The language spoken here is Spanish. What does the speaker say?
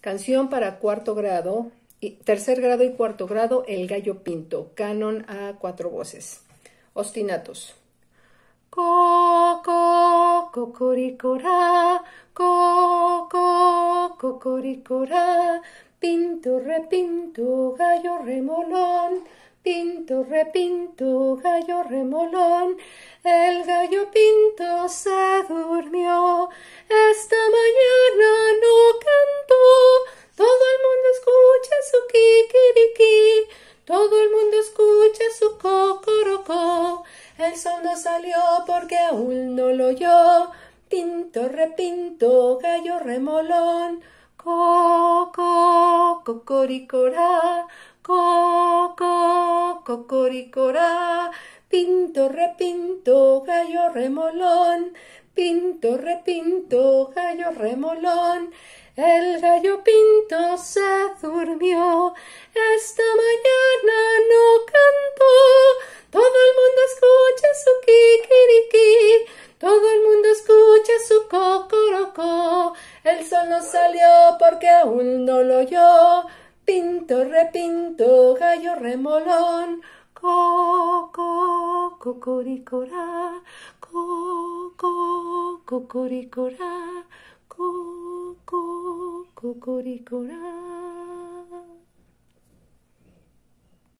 Canción para cuarto grado, y tercer grado y cuarto grado, El Gallo Pinto, canon a cuatro voces. Ostinatos. Coco, cocoricora, coco, cocoricora, pinto, repinto, gallo remolón, pinto, repinto, gallo remolón, el gallo pinto se Todo el mundo escucha su cocoroco, El sol no salió porque aún no lo oyó. Pinto, repinto, gallo remolón. Coco, cocoricorá. Coco, cocoricorá. Pinto, repinto, gallo remolón. Pinto, repinto, gallo remolón. El gallo pinto se durmió. está sol no salió porque aún no lo oyó. Pinto, repinto, gallo remolón. Coco, co, Coco, Co, Coco,